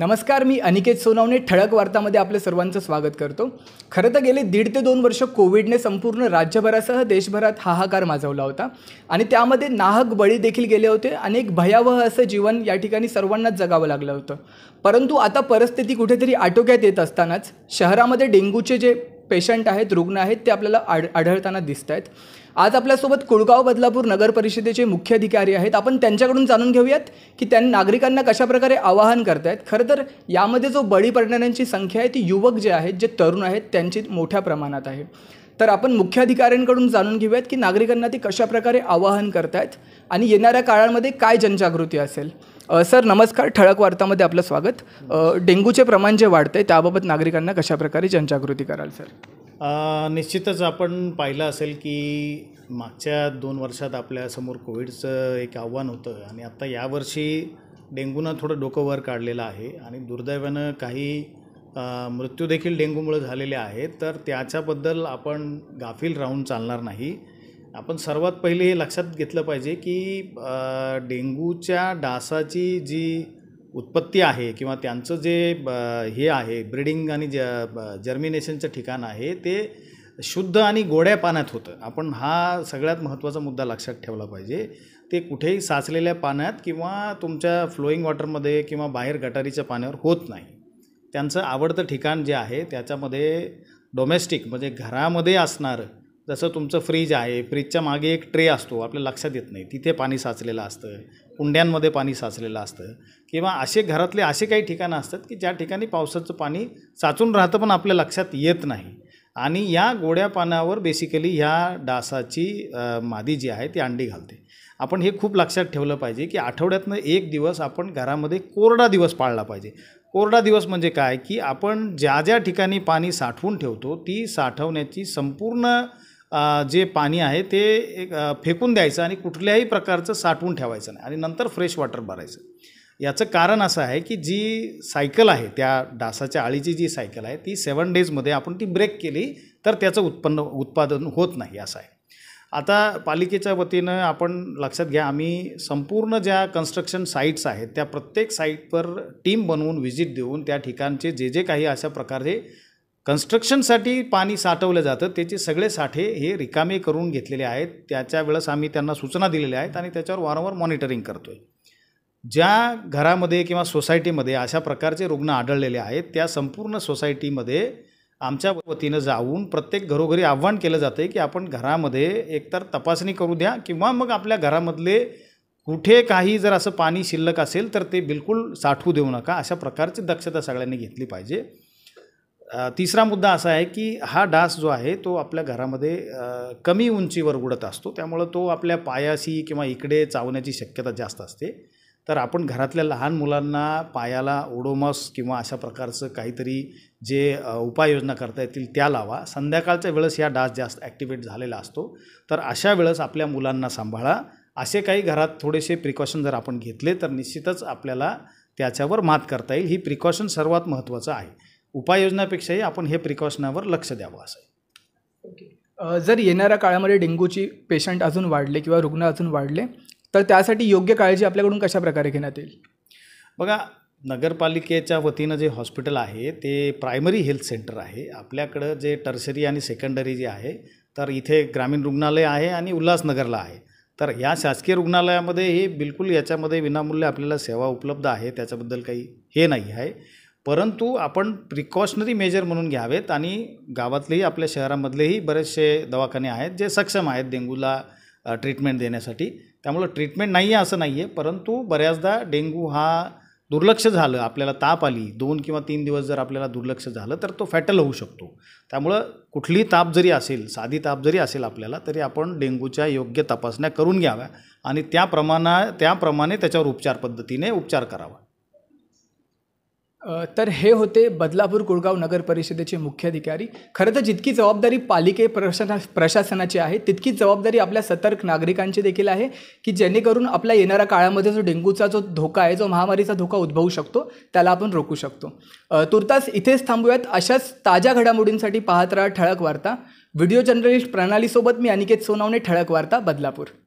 नमस्कार मी अनिकेत सोनावणे ठळक वार्तामध्ये आपलं सर्वांचं स्वागत करतो खरं तर गेले दीड ते दोन वर्ष कोविडने संपूर्ण राज्यभरासह देशभरात हाहाकार माजवला होता आणि त्यामध्ये नाहक बळी देखील गेले होते आणि एक भयावह असं जीवन या ठिकाणी सर्वांनाच जगावं लागलं होतं परंतु आता परिस्थिती कुठेतरी आटोक्यात येत असतानाच शहरामध्ये डेंग्यूचे जे पेशंट आहेत रुग्ण आहेत ते आपल्याला आढ आढळताना दिसत आहेत आज आपल्यासोबत कुळगाव बदलापूर नगर परिषदेचे अधिकारी आहेत आपण त्यांच्याकडून जाणून घेऊयात की त्यांनी नागरिकांना कशाप्रकारे आवाहन करतायत खरं तर यामध्ये जो बळी पडणाऱ्यांची संख्या आहे ती युवक जे आहेत जे तरुण आहेत त्यांची मोठ्या प्रमाणात आहे तर आपण मुख्याधिकाऱ्यांकडून जाणून घेऊयात की नागरिकांना ते कशाप्रकारे आवाहन करतायत आणि येणाऱ्या काळामध्ये काय जनजागृती असेल सर नमस्कार ठळक वार्तामध्ये आपलं स्वागत डेंग्यूचे प्रमाण जे वाढते त्याबाबत नागरिकांना कशाप्रकारे जनजागृती कराल सर निश्चितच आपण पाहिलं असेल की मागच्या दोन वर्षात आपल्यासमोर कोविडचं एक आव्हान होतं आणि आत्ता यावर्षी डेंग्यूनं थोडं डोकं वर काढलेलं आहे आणि दुर्दैवानं काही मृत्यूदेखील डेंग्यूमुळे झालेले आहेत तर त्याच्याबद्दल आपण गाफील राहून चालणार नाही आपण सर्वात पहिले हे लक्षात घेतलं पाहिजे की डेंग्यूच्या डासाची जी उत्पत्ती आहे किंवा त्यांचं जे ब हे आहे ब्रिडिंग आणि ज जर्मिनेशनचं ठिकाण आहे ते शुद्ध आणि गोड्या पाण्यात होतं आपण हा सगळ्यात महत्त्वाचा मुद्दा लक्षात ठेवला पाहिजे ते कुठेही साचलेल्या पाण्यात किंवा तुमच्या फ्लोईंग वॉटरमध्ये किंवा बाहेर गटारीच्या पाण्यावर होत नाही त्यांचं आवडतं ठिकाण जे आहे त्याच्यामध्ये डोमेस्टिक म्हणजे घरामध्ये असणारं जसं तुमचं फ्रीज आहे फ्रीजच्या मागे एक ट्रे असतो आपल्या लक्षात येत नाही तिथे पाणी साचलेलं असतं कुंड्यांमध्ये पाणी साचलेलं असतं किंवा असे घरातले असे काही ठिकाणं असतात की ज्या ठिकाणी पावसाचं पाणी साचून राहतं पण आपल्या लक्षात येत नाही आणि या गोड्या पाण्यावर बेसिकली ह्या डासाची मादी जी आहे ती अंडी घालते आपण हे खूप लक्षात ठेवलं पाहिजे की आठवड्यातनं एक दिवस आपण घरामध्ये कोरडा दिवस पाळला पाहिजे कोरडा दिवस म्हणजे काय की आपण ज्या ज्या ठिकाणी पाणी साठवून ठेवतो ती साठवण्याची संपूर्ण जे पाणी आहे ते एक फेकून द्यायचं आणि कुठल्याही प्रकारचं साठवून ठेवायचं नाही आणि नंतर फ्रेश वॉटर भरायचं याचं कारण असं आहे की जी सायकल आहे त्या डासाच्या आळीची जी सायकल आहे ती सेवन डेजमध्ये आपण ती ब्रेक केली तर त्याचं उत्पन्न उत्पादन होत नाही असं आहे आता पालिकेच्या वतीनं आपण लक्षात घ्या आम्ही संपूर्ण ज्या कन्स्ट्रक्शन साईट्स आहेत त्या प्रत्येक साईटवर टीम बनवून व्हिजिट देऊन त्या ठिकाणचे जे जे काही अशा प्रकारे कन्स्ट्रक्शनसाठी पाणी साठवलं जातं त्याचे सगळे साठे हे रिकामे करून घेतलेले आहेत त्याच्या वेळेस आम्ही त्यांना सूचना दिलेल्या आहेत आणि त्याच्यावर वारंवार मॉनिटरिंग करतो आहे ज्या घरामध्ये किंवा सोसायटीमध्ये अशा प्रकारचे रुग्ण आढळलेले आहेत त्या संपूर्ण सोसायटीमध्ये आमच्या वतीनं जाऊन प्रत्येक घरोघरी आव्हान केलं जातं आहे की आपण घरामध्ये एकतर तपासणी करू द्या किंवा मग आपल्या घरामधले कुठे काही जर असं पाणी शिल्लक असेल तर ते बिलकुल साठवू देऊ नका अशा प्रकारची दक्षता सगळ्यांनी घेतली पाहिजे तिसरा मुद्दा असा आहे की हा डास जो आहे तो आपल्या घरामध्ये कमी उंचीवर उडत असतो त्यामुळं तो आपल्या पायाशी किंवा इकडे चावण्याची शक्यता जास्त असते तर आपण घरातल्या लहान मुलांना पायाला ओडोमॉस किंवा अशा प्रकारचं काहीतरी जे उपाययोजना करता येतील त्या लावा संध्याकाळच्या वेळेस या डास जास्त ॲक्टिवेट झालेला असतो तर अशा वेळेस आपल्या मुलांना सांभाळा असे काही घरात थोडेसे प्रिकॉशन जर आपण घेतले तर निश्चितच आपल्याला त्याच्यावर मात करता येईल ही प्रिकॉशन सर्वात महत्त्वाचं आहे उपाययोजनापेक्षाही आपण हे प्रिकॉशनावर लक्ष द्यावं असं ओके जर येणाऱ्या काळामध्ये डेंग्यूची पेशंट अजून वाढले किंवा रुग्ण अजून वाढले तर त्यासाठी योग्य काळजी आपल्याकडून कशा प्रकारे घेण्यात येईल बघा नगरपालिकेच्या वतीनं जे हॉस्पिटल आहे ते प्रायमरी हेल्थ सेंटर आहे आपल्याकडं जे टर्सरी आणि सेकंडरी जे आहे तर इथे ग्रामीण रुग्णालय आहे आणि उल्हासनगरला आहे तर या शासकीय रुग्णालयामध्ये हे बिलकुल याच्यामध्ये विनामूल्य आपल्याला सेवा उपलब्ध आहे त्याच्याबद्दल काही हे नाही आहे परंतु आपण प्रिकॉशनरी मेजर म्हणून घ्यावेत आणि गावातलेही आपल्या शहरामधलेही बरेचसे दवाखाने आहेत जे सक्षम आहेत डेंगूला ट्रीटमेंट देण्यासाठी त्यामुळं ट्रीटमेंट नाही आहे असं नाही आहे परंतु बऱ्याचदा डेंगू हा दुर्लक्ष झालं आपल्याला ताप आली दोन किंवा तीन दिवस जर आपल्याला दुर्लक्ष झालं तर तो फॅटल होऊ शकतो त्यामुळं कुठलीही ताप जरी असेल साधी ताप जरी असेल आपल्याला तरी आपण डेंगूच्या योग्य तपासण्या करून घ्याव्या आणि त्याप्रमाणा त्याप्रमाणे त्याच्यावर उपचार पद्धतीने उपचार करावा तर हे होते बदलापूर कुळगाव नगर परिषदेचे मुख्याधिकारी खरं तर जितकी जबाबदारी पालिके प्रशासना प्रशासनाची आहे तितकी जबाबदारी आपल्या सतर्क नागरिकांची देखील आहे की जेणेकरून आपल्या येणाऱ्या काळामध्ये जो डेंग्यूचा जो धोका आहे जो महामारीचा धोका उद्भवू शकतो त्याला आपण रोखू शकतो तुर्तास इथेच थांबूयात अशाच ताज्या घडामोडींसाठी पाहत राहा ठळक वार्ता व्हिडिओ जर्नलिस्ट प्रणालीसोबत मी अनिकेत सोनावणे ठळक वार्ता बदलापूर